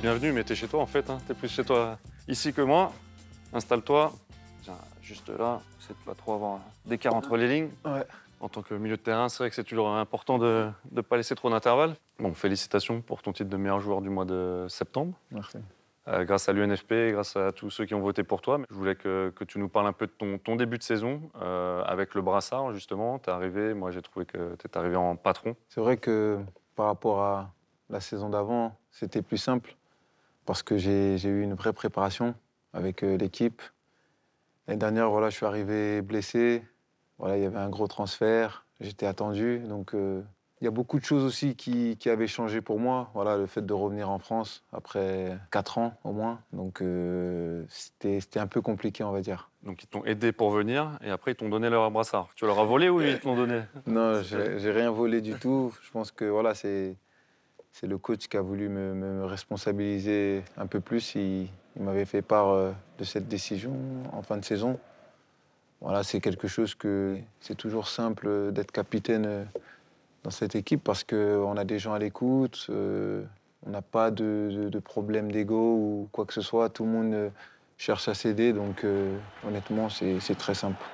bienvenue, mais t'es chez toi en fait. Hein. T'es plus chez toi ici que moi. Installe-toi. juste là, c'est pas trop avant hein. d'écart entre les lignes. En tant que milieu de terrain, c'est vrai que c'est toujours important de ne pas laisser trop d'intervalle. Bon, félicitations pour ton titre de meilleur joueur du mois de septembre. Merci. Euh, grâce à l'UNFP, grâce à tous ceux qui ont voté pour toi. Je voulais que, tu nous parles un peu de ton, ton début de saison euh, avec le brassard, justement. Tu es arrivé, moi j'ai trouvé que tu es arrivé en patron. C'est vrai que par rapport à la saison d'avant, c'était plus simple parce que j'ai eu une vraie préparation avec euh, l'équipe. L'année dernière, voilà, je suis arrivé blessé. Voilà, il y avait un gros transfert. J'étais attendu. Donc, euh, il y a beaucoup de choses aussi qui, avaient changé pour moi. Voilà, le fait de revenir en France après 4 ans au moins. Donc, euh, c'était un peu compliqué, on va dire. Donc, ils t'ont aidé pour venir et après, ils t'ont donné leur brassard. Tu leur as volé ou ils t'ont donné Non, j'ai rien volé du tout. Je pense que voilà, c'est c'est le coach qui a voulu me, responsabiliser un peu plus. Il, m'avait fait part euh, de cette décision en fin de saison. Voilà, c'est quelque chose que c'est toujours simple d'être capitaine euh, dans cette équipe parce qu'on a des gens à l'écoute, euh, on n'a pas de, problème d'ego ou quoi que ce soit. Tout le monde cherche à s'aider, donc honnêtement, c'est très simple.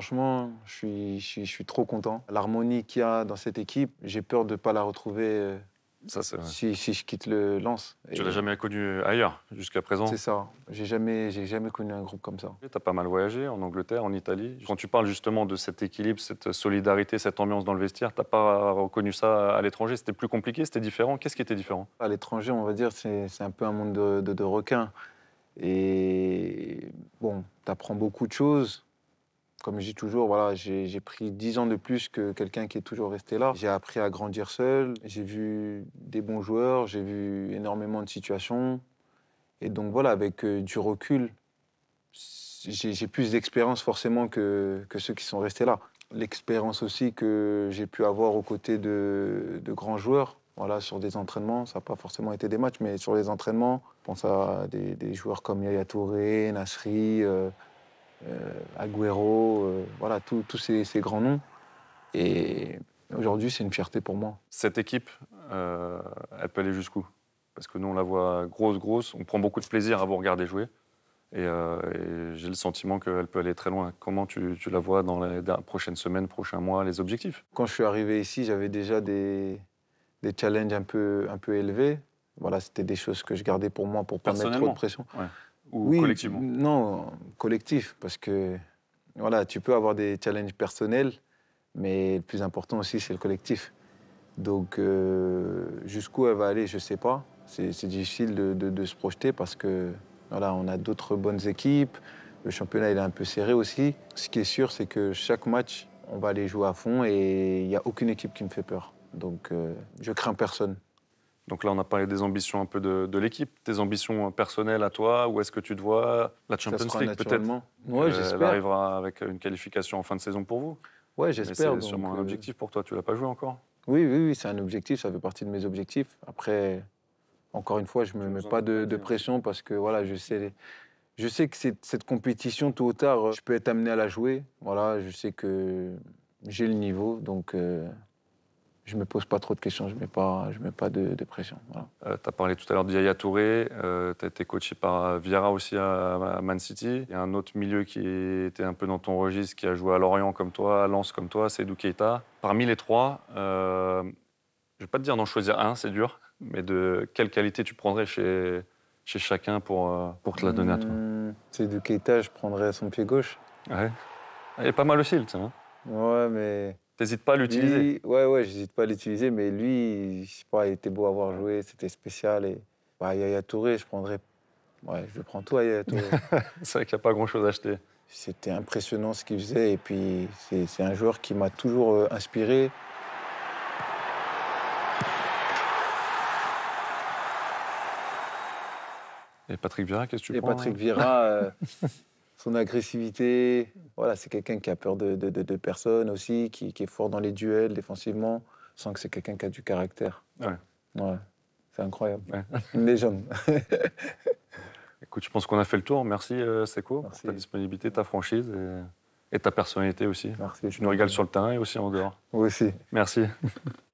Franchement, je suis, je suis, trop content. L'harmonie qu'il y a dans cette équipe, j'ai peur de ne pas la retrouver euh, si, je quitte le lance. Tu l'as jamais connu ailleurs jusqu'à présent C'est ça. J'ai jamais, j'ai jamais connu un groupe comme ça. Tu as pas mal voyagé en Angleterre, en Italie. Quand tu parles justement de cet équilibre, cette solidarité, cette ambiance dans le vestiaire, t'as pas reconnu ça à l'étranger C'était plus compliqué C'était différent Qu'est-ce qui était différent À l'étranger, on va dire, c'est, un peu un monde de, de requins. Et bon, tu apprends beaucoup de choses, comme je dis toujours, voilà, j'ai pris 10 ans de plus que quelqu'un qui est toujours resté là. J'ai appris à grandir seul, j'ai vu des bons joueurs, j'ai vu énormément de situations. Et donc voilà, avec euh, du recul, j'ai plus d'expérience forcément que, que, ceux qui sont restés là. L'expérience aussi que j'ai pu avoir aux côtés de, de grands joueurs, voilà, sur des entraînements, ça n'a pas forcément été des matchs, mais sur les entraînements, je pense à des, joueurs comme Yaya Touré, Nasri. Euh, euh, euh, Agüero, euh, voilà, tous ces, grands noms. Et aujourd'hui, c'est une fierté pour moi. Cette équipe, euh, elle peut aller jusqu'où Parce que nous, on la voit grosse, grosse. On prend beaucoup de plaisir à vous regarder jouer. Et, j'ai le sentiment qu'elle peut aller très loin. Comment tu, la vois dans les prochaines semaines, prochains mois, les objectifs Quand je suis arrivé ici, j'avais déjà des, des, challenges un peu, un peu élevés. Voilà, c'était des choses que je gardais pour moi pour pas mettre trop de pression. Ou collectivement Non, collectif, parce que voilà, tu peux avoir des challenges personnels, mais le plus important aussi, c'est le collectif. Donc, euh, jusqu'où elle va aller, je ne sais pas. C'est difficile de, se projeter parce que voilà, on a d'autres bonnes équipes. Le championnat est un peu serré aussi. Ce qui est sûr, c'est que chaque match, on va aller jouer à fond et il n'y a aucune équipe qui me fait peur. Donc, euh, je crains personne. Donc là, on a parlé des ambitions un peu de, l'équipe, tes ambitions personnelles à toi, où est-ce que tu te vois La Champions League peut-être euh, Oui, j'espère. Elle arrivera avec une qualification en fin de saison pour vous Oui, j'espère. C'est sûrement un euh, objectif pour toi, tu l'as pas joué encore Oui, oui, c'est un objectif, ça fait partie de mes objectifs. Après, encore une fois, je ne me mets pas de, pression parce que voilà, je sais, je sais que cette compétition, tôt ou tard, euh, je peux être amené à la jouer. Voilà, je sais que j'ai le niveau, donc je ne me pose pas trop de questions, je ne mets pas, je mets pas de, pression. Euh, tu as parlé tout à l'heure de Yaya Touré, euh, tu as été coaché par euh, Vieira aussi à, Man City. Il y a un autre milieu qui était un peu dans ton registre, qui a joué à Lorient comme toi, à Lens comme toi, c'est Keita. Parmi les trois, je ne vais pas te dire d'en choisir un, c'est dur, mais de quelle qualité tu prendrais chez, chez chacun pour, pour te la donner à toi hmm, C'est je prendrais son pied gauche. Ouais. Il est pas mal aussi, le sais. Hein ouais, mais T'hésites pas à l'utiliser Ouais, ouais, j'hésite pas à l'utiliser, mais lui, je sais pas, il était beau à voir jouer, c'était spécial. Et bah, Yaya Touré, je prendrais. Ouais, je prends tout à c'est vrai qu'il n'y a pas grand-chose à acheter. C'était impressionnant ce qu'il faisait, et puis c'est un joueur qui m'a toujours euh, inspiré. Et Patrick Vira, qu'est-ce que tu et Patrick hein Vira, euh, son agressivité, voilà, c'est quelqu'un qui a peur de, de, personne aussi, qui, est fort dans les duels défensivement, sans que c'est quelqu'un qui a du caractère. Ouais. ouais. C'est incroyable. Ouais. Une Écoute, je pense qu'on a fait le tour. Merci, euh, Seko, pour ta disponibilité, ta franchise et, ta personnalité aussi. Merci. Tu nous régales sur le terrain et aussi en dehors. aussi. Merci.